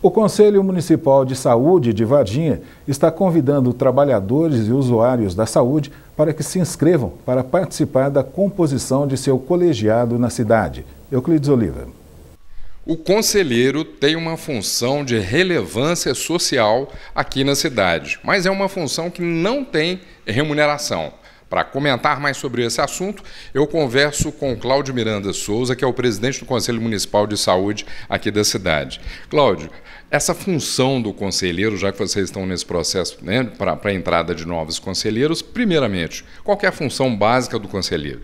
O Conselho Municipal de Saúde de Varginha está convidando trabalhadores e usuários da saúde para que se inscrevam para participar da composição de seu colegiado na cidade. Euclides Oliva. O conselheiro tem uma função de relevância social aqui na cidade, mas é uma função que não tem remuneração. Para comentar mais sobre esse assunto, eu converso com Cláudio Miranda Souza, que é o presidente do Conselho Municipal de Saúde aqui da cidade. Cláudio, essa função do conselheiro, já que vocês estão nesse processo né, para a entrada de novos conselheiros, primeiramente, qual é a função básica do conselheiro?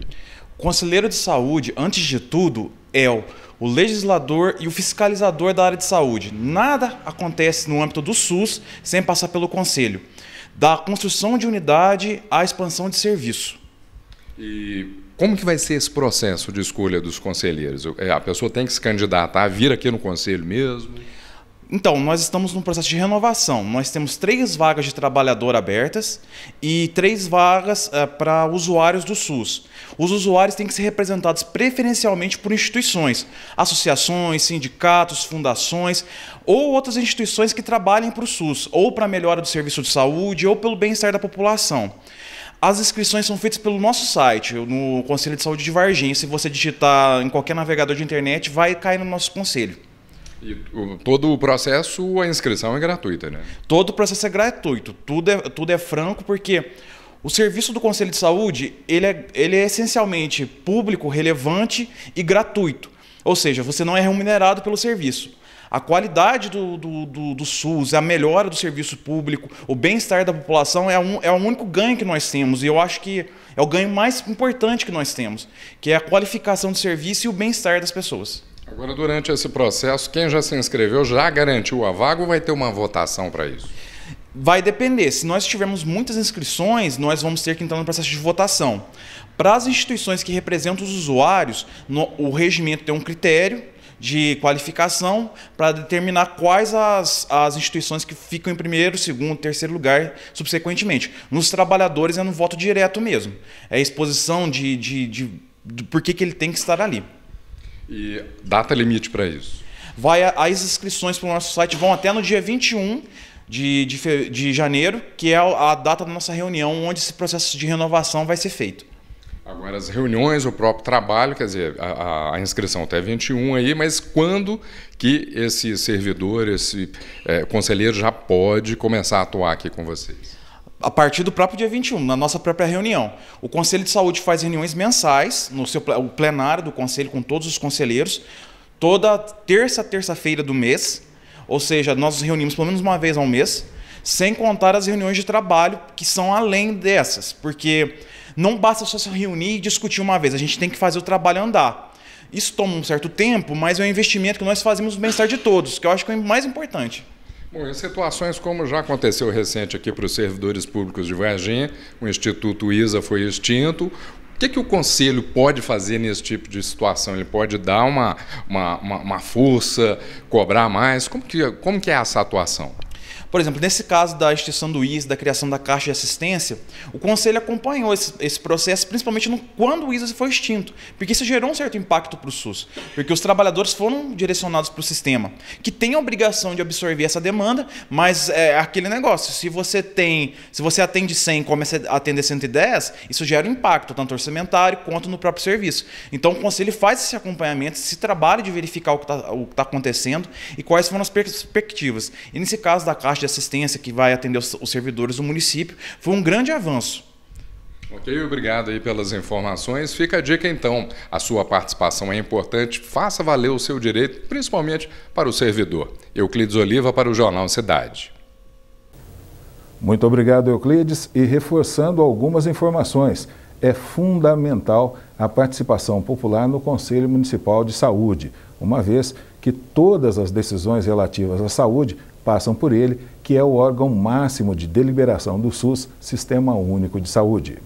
O conselheiro de saúde, antes de tudo, é o, o legislador e o fiscalizador da área de saúde. Nada acontece no âmbito do SUS sem passar pelo conselho da construção de unidade à expansão de serviço. E como que vai ser esse processo de escolha dos conselheiros? É, a pessoa tem que se candidatar, vir aqui no conselho mesmo? Então, nós estamos num processo de renovação. Nós temos três vagas de trabalhador abertas e três vagas eh, para usuários do SUS. Os usuários têm que ser representados preferencialmente por instituições, associações, sindicatos, fundações ou outras instituições que trabalhem para o SUS, ou para a melhora do serviço de saúde, ou pelo bem-estar da população. As inscrições são feitas pelo nosso site, no Conselho de Saúde de Varginha. Se você digitar em qualquer navegador de internet, vai cair no nosso conselho. E todo o processo, a inscrição é gratuita, né? Todo o processo é gratuito, tudo é, tudo é franco, porque o serviço do Conselho de Saúde ele é, ele é essencialmente público, relevante e gratuito. Ou seja, você não é remunerado pelo serviço. A qualidade do, do, do, do SUS, a melhora do serviço público, o bem-estar da população é, um, é o único ganho que nós temos. E eu acho que é o ganho mais importante que nós temos, que é a qualificação do serviço e o bem-estar das pessoas. Agora, durante esse processo, quem já se inscreveu já garantiu a vaga ou vai ter uma votação para isso? Vai depender. Se nós tivermos muitas inscrições, nós vamos ter que entrar no processo de votação. Para as instituições que representam os usuários, no, o regimento tem um critério de qualificação para determinar quais as, as instituições que ficam em primeiro, segundo, terceiro lugar, subsequentemente. Nos trabalhadores é no voto direto mesmo. É exposição de, de, de, de por que, que ele tem que estar ali. E data limite para isso? Vai a, as inscrições para o nosso site vão até no dia 21 de, de, fe, de janeiro, que é a, data da nossa reunião, onde esse processo de renovação vai ser feito. Agora, as reuniões, o próprio trabalho, quer dizer, a, a, inscrição até 21 aí, mas quando que esse servidor, esse é, conselheiro já pode começar a atuar aqui com vocês? a partir do próprio dia 21, na nossa própria reunião. O Conselho de Saúde faz reuniões mensais, no seu o plenário do Conselho, com todos os conselheiros, toda terça, terça-feira do mês. Ou seja, nós nos reunimos pelo menos uma vez ao mês, sem contar as reuniões de trabalho, que são além dessas, porque não basta só se reunir e discutir uma vez, a gente tem que fazer o trabalho andar. Isso toma um certo tempo, mas é um investimento que nós fazemos no bem-estar de todos, que eu acho que é o mais importante. Bom, em situações como já aconteceu recente aqui para os servidores públicos de Varginha, o Instituto ISA foi extinto, o que, que, o conselho pode fazer nesse tipo de situação? Ele pode dar uma, uma, uma, uma força, cobrar mais? Como que, como que é essa atuação? Por exemplo, nesse caso da extinção do IS da criação da Caixa de Assistência, o Conselho acompanhou esse, esse processo, principalmente no, quando o IS foi extinto, porque isso gerou um certo impacto para o SUS, porque os trabalhadores foram direcionados para o sistema, que tem a obrigação de absorver essa demanda, mas é aquele negócio, se você tem, se você atende 100 e começa a atender 110, isso gera um impacto, tanto orçamentário quanto no próprio serviço. Então o Conselho faz esse acompanhamento, esse trabalho de verificar o que está tá acontecendo e quais foram as perspectivas. E nesse caso da Caixa de assistência que vai atender os, os servidores do município. Foi um grande avanço. Ok, obrigado aí pelas informações. Fica a dica então, a sua participação é importante, faça valer o seu direito, principalmente para o servidor. Euclides Oliva para o Jornal Cidade. Muito obrigado, Euclides. E reforçando algumas informações, é fundamental a participação popular no Conselho Municipal de Saúde, uma vez que todas as decisões relativas à saúde passam por ele, que é o órgão máximo de deliberação do SUS, Sistema Único de Saúde.